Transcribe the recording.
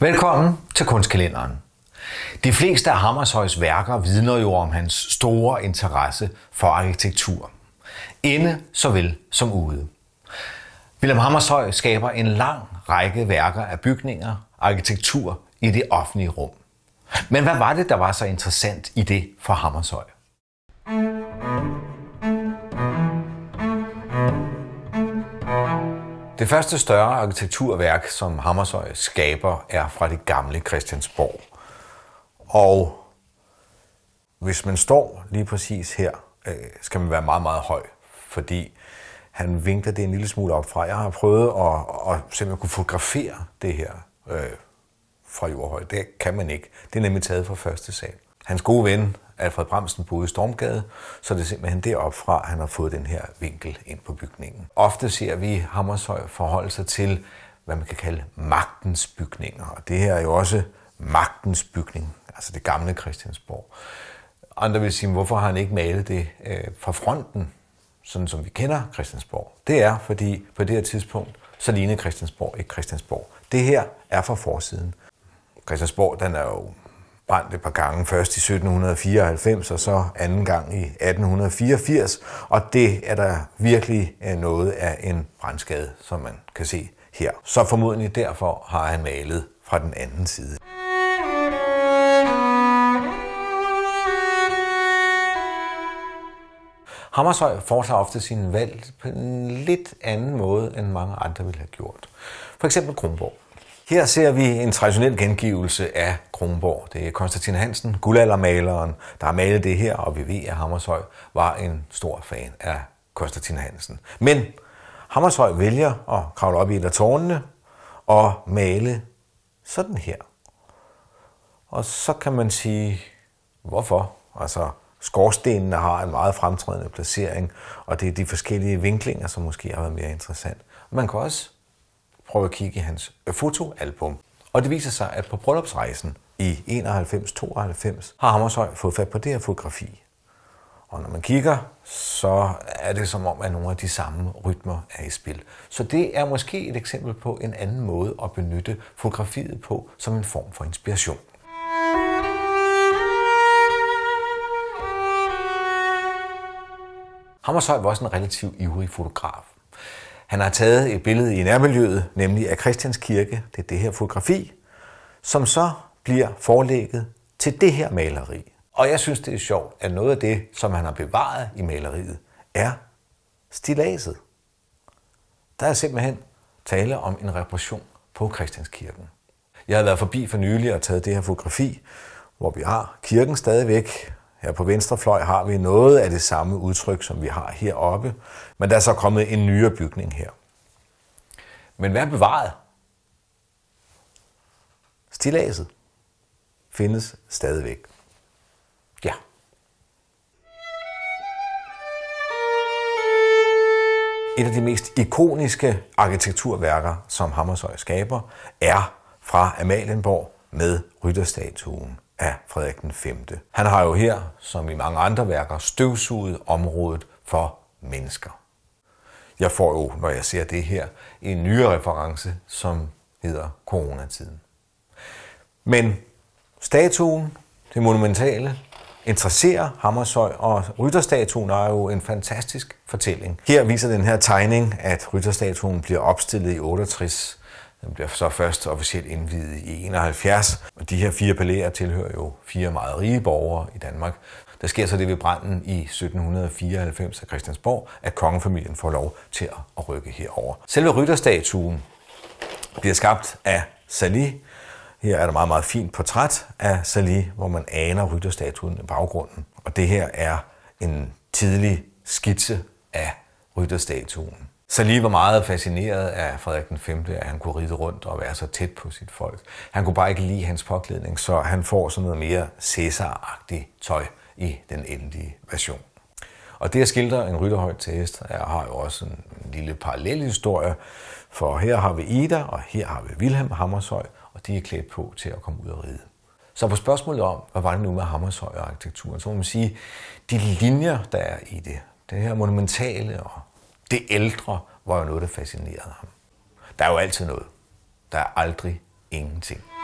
Velkommen til Kunstkalenderen. De fleste af Hammershøjs værker vidner jo om hans store interesse for arkitektur. Inde såvel som ude. William Hammershøj skaber en lang række værker af bygninger, arkitektur i det offentlige rum. Men hvad var det, der var så interessant i det for Hammershøj? Det første større arkitekturværk, som Hammershøj skaber, er fra det gamle Christiansborg. Og hvis man står lige præcis her, øh, skal man være meget, meget høj, fordi han vinkler det en lille smule op fra. Jeg har prøvet at, at simpelthen kunne fotografere det her øh, fra jordhøj. Det kan man ikke. Det er nemlig taget fra første sal. Hans gode ven, Alfred Bramsen boede i Stormgade, så det er simpelthen deropfra, han har fået den her vinkel ind på bygningen. Ofte ser vi Hammershøj forholde sig til, hvad man kan kalde magtens bygninger, og det her er jo også magtens bygning, altså det gamle Christiansborg. Andre vil sige, hvorfor har han ikke malet det øh, fra fronten, sådan som vi kender Christiansborg? Det er, fordi på det her tidspunkt, så ligner Christiansborg ikke Christiansborg. Det her er fra forsiden. Christiansborg, den er jo brændt et par gange, først i 1794 og så anden gang i 1884, og det er der virkelig øh, noget af en brandskade, som man kan se her. Så formodentlig derfor har han malet fra den anden side. Hammershøj foretager ofte sine valg på en lidt anden måde, end mange andre ville have gjort. For eksempel Kronborg. Her ser vi en traditionel gengivelse af Kronborg. Det er Konstantin Hansen, guldaldermaleren, der har malet det her, og vi ved, at Hammershøi var en stor fan af Konstantin Hansen. Men Hammershøi vælger at kravle op i et af tårnene og male sådan her. Og så kan man sige, hvorfor? Altså, skorstenene har en meget fremtrædende placering, og det er de forskellige vinklinger, som måske har været mere interessant. Man kan også prøve at kigge i hans øh, fotoalbum. Og det viser sig, at på bryllupsrejsen i 91-92 har Hammershøi fået fat på det her fotografi. Og når man kigger, så er det som om, at nogle af de samme rytmer er i spil. Så det er måske et eksempel på en anden måde at benytte fotografiet på som en form for inspiration. Hammershøi var også en relativt ivrig fotograf. Han har taget et billede i nærmiljøet, nemlig af Christians Kirke, det er det her fotografi, som så bliver forlægget til det her maleri. Og jeg synes, det er sjovt, at noget af det, som han har bevaret i maleriet, er stilaset. Der er simpelthen tale om en repression på Christianskirken. Jeg har været forbi for nylig og taget det her fotografi, hvor vi har kirken stadigvæk, her på venstre fløj har vi noget af det samme udtryk, som vi har heroppe, men der er så kommet en nyere bygning her. Men hvad er bevaret? Stilaset findes stadigvæk. Ja. Et af de mest ikoniske arkitekturværker, som Hammershøj skaber, er fra Amalienborg med rytterstatuen af Frederik den 5. Han har jo her, som i mange andre værker, støvsuget området for mennesker. Jeg får jo, når jeg ser det her, en nyere reference, som hedder coronatiden. Men statuen, det monumentale, interesserer Hammershøi, og rytterstatuen er jo en fantastisk fortælling. Her viser den her tegning, at rytterstatuen bliver opstillet i 68 den bliver så først officielt indvidet i 71, og de her fire palæer tilhører jo fire meget rige borgere i Danmark. Der sker så det ved branden i 1794 af Christiansborg, at kongefamilien får lov til at rykke herover. Selve rytterstatuen bliver skabt af Sali. Her er der meget, meget fint portræt af Sali, hvor man aner rytterstatuen i baggrunden. Og det her er en tidlig skitse af rytterstatuen. Så lige var meget fascineret af Frederik den 5., at han kunne ride rundt og være så tæt på sit folk. Han kunne bare ikke lide hans påklædning, så han får sådan noget mere cæsar tøj i den endelige version. Og det at skildre en rytterhøj til hest er, har jo også en lille parallel historie, for her har vi Ida, og her har vi Wilhelm Hammershøj, og de er klædt på til at komme ud og ride. Så på spørgsmålet om, hvad var det nu med Hammershøj og arkitekturen, så må man sige, de linjer, der er i det, det her monumentale og det ældre var jo noget, der fascinerede ham. Der er jo altid noget. Der er aldrig ingenting.